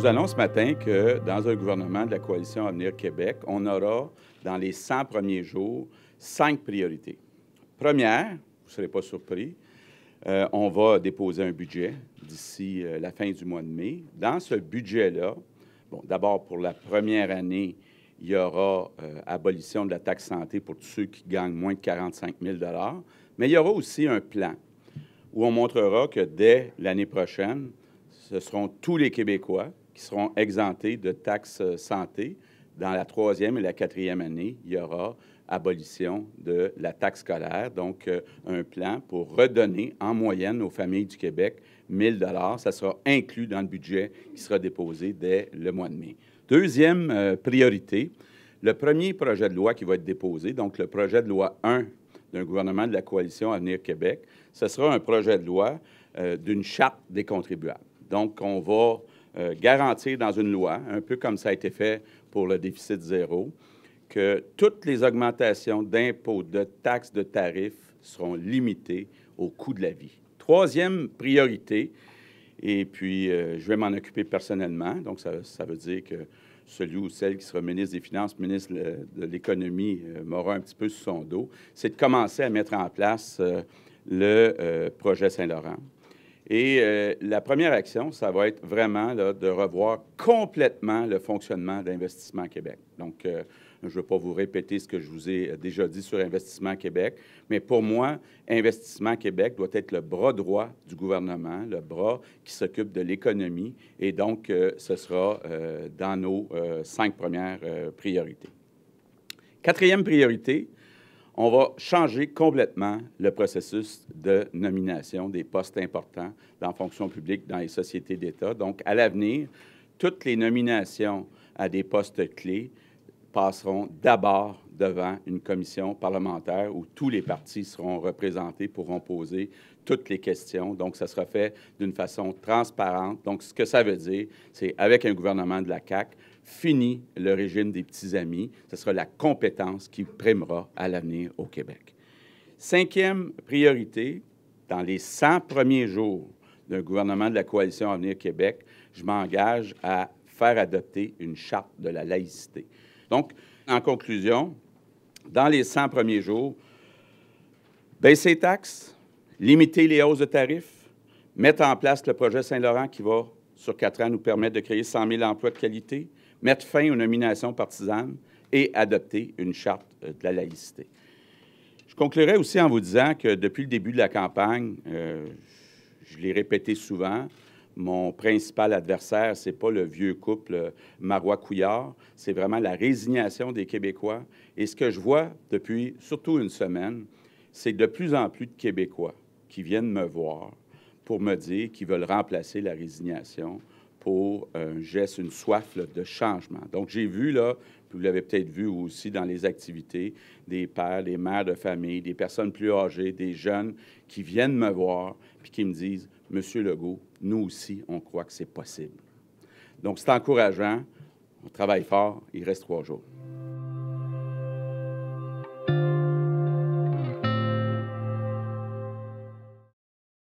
Nous annonce ce matin que dans un gouvernement de la coalition Avenir Québec, on aura dans les 100 premiers jours cinq priorités. Première, vous ne serez pas surpris, euh, on va déposer un budget d'ici euh, la fin du mois de mai. Dans ce budget-là, bon, d'abord pour la première année, il y aura euh, abolition de la taxe santé pour tous ceux qui gagnent moins de 45 000 mais il y aura aussi un plan où on montrera que dès l'année prochaine, ce seront tous les Québécois qui seront exemptés de taxes euh, santé. Dans la troisième et la quatrième année, il y aura abolition de la taxe scolaire, donc euh, un plan pour redonner en moyenne aux familles du Québec 1 000 Ça sera inclus dans le budget qui sera déposé dès le mois de mai. Deuxième euh, priorité, le premier projet de loi qui va être déposé, donc le projet de loi 1 d'un gouvernement de la coalition Avenir Québec, ce sera un projet de loi d'une charte des contribuables. Donc, on va euh, garantir dans une loi, un peu comme ça a été fait pour le déficit zéro, que toutes les augmentations d'impôts, de taxes, de tarifs seront limitées au coût de la vie. Troisième priorité, et puis euh, je vais m'en occuper personnellement, donc ça, veut dire que celui ou celle qui sera ministre des Finances, ministre euh, de l'Économie, m'aura un petit peu sous son dos, c'est de commencer à mettre en place le projet Saint-Laurent. Et euh, la première action, ça va être vraiment là, de revoir complètement le fonctionnement d'Investissement Québec. Donc, euh, je ne veux pas vous répéter ce que je vous ai euh, déjà dit sur Investissement Québec, mais pour moi, Investissement Québec doit être le bras droit du gouvernement, le bras qui s'occupe de l'économie, et donc ce sera dans nos cinq premières priorités. Quatrième priorité, on va changer complètement le processus de nomination des postes importants dans la fonction publique dans les sociétés d'État. Donc, à l'avenir, toutes les nominations à des postes clés passeront d'abord devant une commission parlementaire où tous les partis seront représentés, pourront poser toutes les questions. Donc, ça sera fait d'une façon transparente. Donc, ce que ça veut dire, c'est avec un gouvernement de la CAQ, fini le régime des petits amis. Ce sera la compétence qui primera à l'avenir au Québec. Cinquième priorité, dans les 100 premiers jours d'un gouvernement de la coalition Avenir Québec, je m'engage à faire adopter une charte de la laïcité. Donc, en conclusion, dans les 100 premiers jours, baisser les taxes, limiter les hausses de tarifs, mettre en place le projet Saint-Laurent qui va, sur quatre ans, nous permettre de créer 100 000 emplois de qualité, mettre fin aux nominations partisanes et adopter une charte euh, de la laïcité. Je conclurai aussi en vous disant que depuis le début de la campagne, euh, je l'ai répété souvent, mon principal adversaire, n'est pas le vieux couple euh, Marois-Couillard, c'est vraiment la résignation des Québécois. Et ce que je vois depuis surtout une semaine, c'est de plus en plus de Québécois qui viennent me voir pour me dire qu'ils veulent remplacer la résignation pour un geste, une soif de changement. Donc, j'ai vu, là, vous l'avez peut-être vu aussi dans les activités, des pères, des mères de famille, des personnes plus âgées, des jeunes qui viennent me voir et qui me disent Monsieur Legault, nous aussi, on croit que c'est possible. Donc, c'est encourageant. On travaille fort. Il reste trois jours.